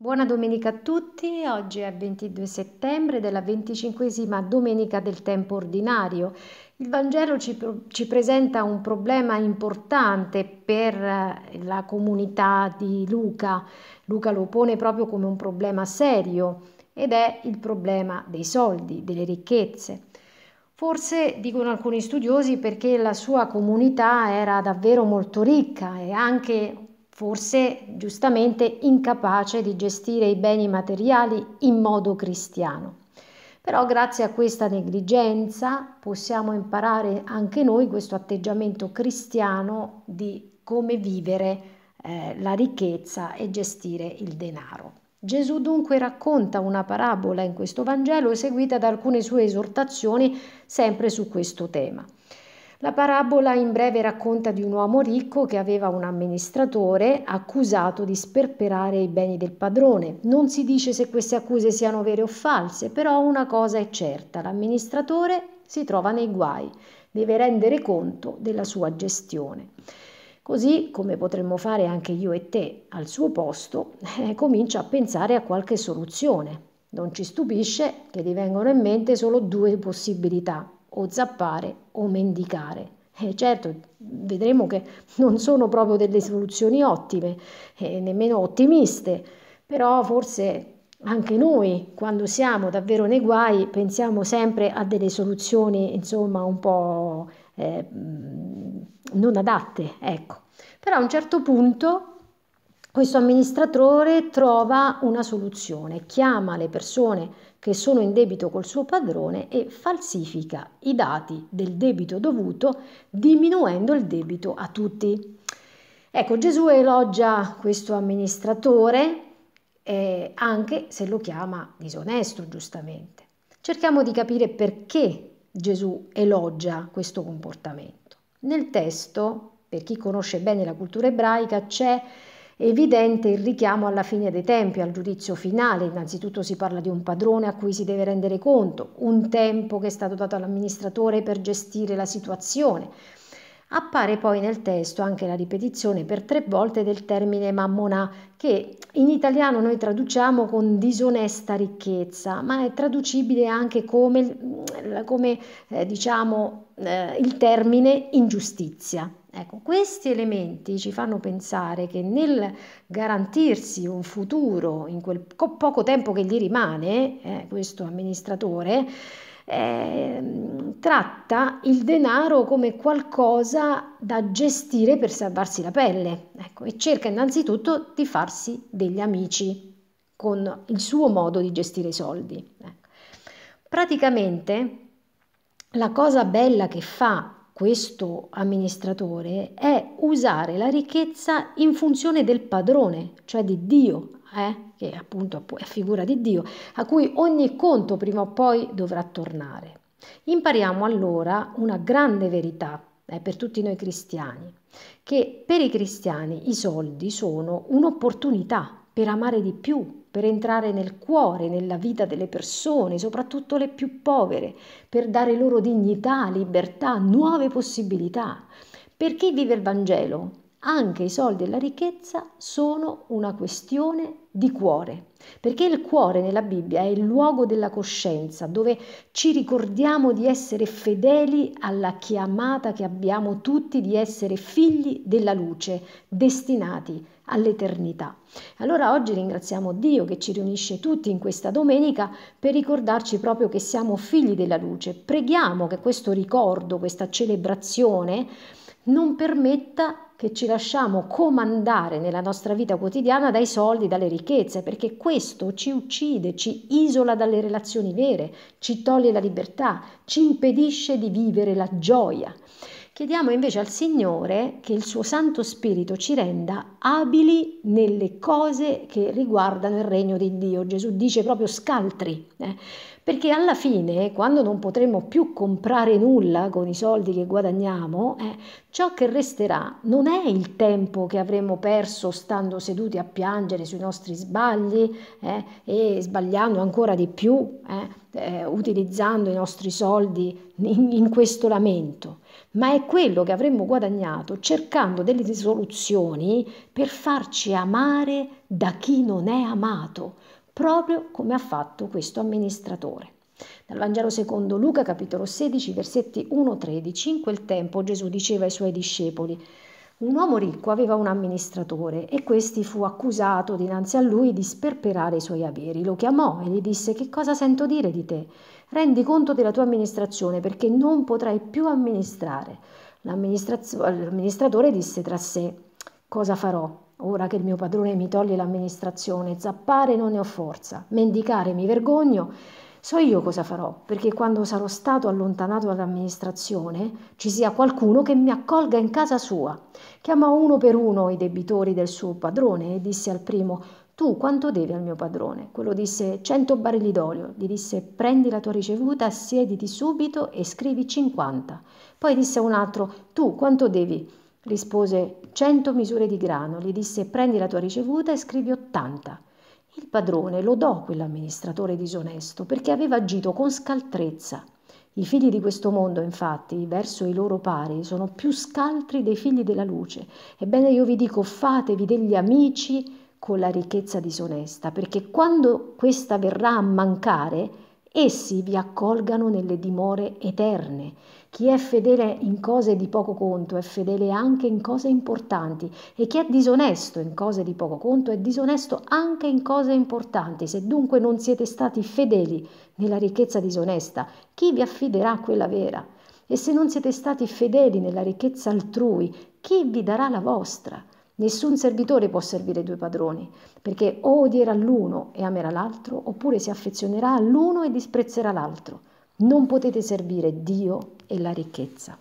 Buona domenica a tutti, oggi è 22 settembre della venticinquesima domenica del tempo ordinario. Il Vangelo ci, ci, presenta un problema importante per eh, la comunità di Luca. Luca lo pone proprio come un problema serio ed è il problema dei soldi, delle ricchezze. Forse, dicono alcuni studiosi, perché la sua comunità era davvero molto ricca e anche forse giustamente incapace di gestire i beni materiali in modo cristiano. Però grazie a questa negligenza possiamo imparare anche noi questo atteggiamento cristiano di come vivere eh, la ricchezza e gestire il denaro. Gesù dunque racconta una parabola in questo Vangelo seguita da alcune sue esortazioni sempre su questo tema. La parabola in breve racconta di un uomo ricco che aveva un amministratore accusato di sperperare i beni del padrone. Non si dice se queste accuse siano vere o false, però una cosa è certa, l'amministratore si trova nei guai, deve rendere conto della sua gestione. Così come potremmo fare anche io e te al suo posto, eh, comincia a pensare a qualche soluzione. Non ci stupisce che gli vengono in mente solo due possibilità, o zappare o mendicare. Eh, certo, vedremo che non sono proprio delle soluzioni ottime, eh, nemmeno ottimiste, però forse anche noi, quando siamo davvero nei guai, pensiamo sempre a delle soluzioni, insomma, un po' eh, mm, non adatte, ecco. Però a un certo punto questo amministratore trova una soluzione, chiama le persone che sono in debito col suo padrone e falsifica i dati del debito dovuto diminuendo il debito a tutti. Ecco, Gesù elogia questo amministratore eh, anche se lo chiama disonesto, giustamente. Cerchiamo di capire perché Gesù elogia questo comportamento. Nel testo, per chi conosce bene la cultura ebraica, c'è evidente il richiamo alla fine dei tempi, al giudizio finale. Innanzitutto si parla di un padrone a cui si deve rendere conto, un tempo che è stato dato all'amministratore per gestire la situazione. Appare poi nel testo anche la ripetizione per tre volte del termine mammonà, che in italiano noi traduciamo con disonesta ricchezza, ma è traducibile anche come, come eh, diciamo, eh, il termine ingiustizia. Ecco, questi elementi ci fanno pensare che nel garantirsi un futuro in quel poco tempo che gli rimane, eh, questo amministratore, eh, tratta il denaro come qualcosa da gestire per salvarsi la pelle ecco, e cerca innanzitutto di farsi degli amici con il suo modo di gestire i soldi. Ecco. Praticamente la cosa bella che fa questo amministratore è usare la ricchezza in funzione del padrone, cioè di Dio, eh? che appunto è figura di Dio, a cui ogni conto prima o poi dovrà tornare. Impariamo allora una grande verità eh, per tutti noi cristiani, che per i cristiani i soldi sono un'opportunità per amare di più, per entrare nel cuore, nella vita delle persone, soprattutto le più povere, per dare loro dignità, libertà, nuove possibilità. Per chi vive il Vangelo? anche i soldi e la ricchezza sono una questione di cuore, perché il cuore nella Bibbia è il luogo della coscienza, dove ci ricordiamo di essere fedeli alla chiamata che abbiamo tutti di essere figli della luce, destinati all'eternità. Allora oggi ringraziamo Dio che ci riunisce tutti in questa domenica per ricordarci proprio che siamo figli della luce. Preghiamo che questo ricordo, questa celebrazione, non permetta che ci lasciamo comandare nella nostra vita quotidiana dai soldi, dalle ricchezze, perché questo ci uccide, ci isola dalle relazioni vere, ci toglie la libertà, ci impedisce di vivere la gioia. Chiediamo invece al Signore che il suo Santo Spirito ci renda abili nelle cose che riguardano il regno di Dio. Gesù dice proprio scaltri, eh? perché alla fine, quando non potremo più comprare nulla con i soldi che guadagniamo, eh, ciò che resterà non è il tempo che avremo perso stando seduti a piangere sui nostri sbagli eh, e sbagliando ancora di più eh eh, utilizzando i nostri soldi in, in questo lamento, ma è quello che avremmo guadagnato cercando delle soluzioni per farci amare da chi non è amato, proprio come ha fatto questo amministratore. Dal Vangelo secondo Luca, capitolo 16, versetti 1-13, in quel tempo Gesù diceva ai suoi discepoli, un uomo ricco aveva un amministratore e questi fu accusato dinanzi a lui di sperperare i suoi averi. Lo chiamò e gli disse che cosa sento dire di te? Rendi conto della tua amministrazione perché non potrai più amministrare. l'amministratore disse tra sé cosa farò ora che il mio padrone mi toglie l'amministrazione, zappare non ne ho forza, mendicare mi vergogno. So io cosa farò, perché quando sarò stato allontanato dall'amministrazione ci sia qualcuno che mi accolga in casa sua Chiamò uno per uno i debitori del suo padrone e disse al primo tu quanto devi al mio padrone? Quello disse 100 barili d'olio. Gli disse prendi la tua ricevuta, siediti subito e scrivi 50. Poi disse a un altro tu quanto devi? Rispose 100 misure di grano. Gli disse prendi la tua ricevuta e scrivi 80. Il padrone lodò quell'amministratore disonesto perché aveva agito con scaltrezza. I figli di questo mondo, infatti, verso i loro pari, sono più scaltri dei figli della luce. Ebbene io vi dico, fatevi degli amici con la ricchezza disonesta, perché quando questa verrà a mancare, Essi vi accolgano nelle dimore eterne. Chi è fedele in cose di poco conto è fedele anche in cose importanti e chi è disonesto in cose di poco conto è disonesto anche in cose importanti. Se dunque non siete stati fedeli nella ricchezza disonesta, chi vi affiderà quella vera? E se non siete stati fedeli nella ricchezza altrui, chi vi darà la vostra? Nessun servitore può servire due padroni, perché o odierà l'uno e amerà l'altro, oppure si affezionerà all'uno e disprezzerà l'altro. Non potete servire Dio e la ricchezza.